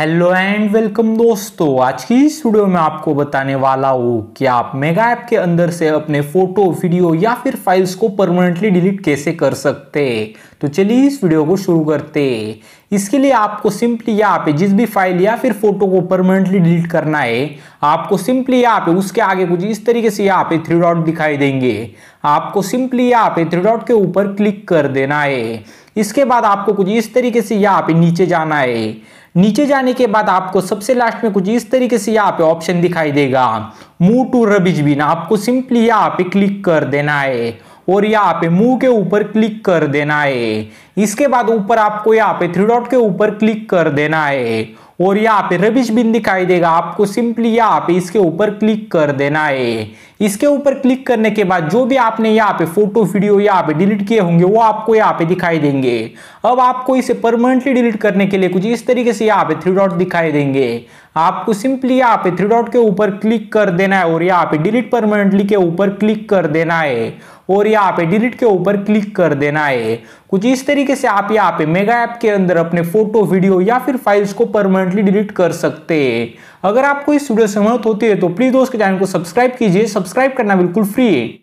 hello and welcome दोस्तों आज की इस वीडियो में आपको बताने वाला हूँ कि आप मेगा ऐप के अंदर से अपने फोटो वीडियो या फिर फाइल्स को परमानेंटली डिलीट कैसे कर सकते तो चलिए इस वीडियो को शुरू करते इसके लिए आपको सिंपली यहाँ पे जिस भी फाइल या फिर फोटो को परमानेंटली डिलीट करना है आपको सिंपली यहाँ पे उसके आगे कुछ इस तरीके से यहाँ पे थ्री डॉट दिखाई देंगे आपको सिंपली यहाँ पे थ्री डॉट के ऊपर क्लिक कर देना है इसके बाद आपको कुछ इस तरीके से यहाँ पे नीचे जाना है नीचे जाने के बाद आपको सबसे लास्ट में कुछ इस तरीके से यहाँ पे ऑप्शन दिखाई देगा मूव टू रबिज बिन आपको सिंपली यहाँ पे क्लिक कर देना है और यहाँ पे मुंह के ऊपर क्लिक कर देना है इसके बाद ऊपर आपको यहाँ पे थ्री डॉट के ऊपर क्लिक कर देना है और यहाँ पे रबिश बिन दिखाई देगा आपको सिंपली यहाँ पे इसके ऊपर क्लिक कर देना है इसके ऊपर क्लिक करने के बाद जो भी आपने यहाँ पे फोटो वीडियो यहाँ पे डिलीट किए होंगे वो आपको यहाँ पे दिखाई देंगे अब आपको इसे परमानेंटली डिलीट करने के लिए कुछ इस तरीके से यहाँ पे थ्री डॉट दिखाई देंगे आपको सिंपली यहाँ पे थ्री डॉट के ऊपर क्लिक कर देना है और यहाँ पे डिलीट परमानेंटली के ऊपर क्लिक कर देना है और यहाँ पे डिलीट के ऊपर क्लिक कर देना है कुछ इस तरीके से आप यहाँ पे मेगा ऐप के अंदर अपने फोटो वीडियो या फिर फाइल्स को परमानेंटली डिलीट कर सकते हैं अगर आपको इस वीडियो से मदद होती है तो प्लीज दोस्त के चैनल को सब्सक्राइब कीजिए सब्सक्राइब करना बिल्कुल फ्री है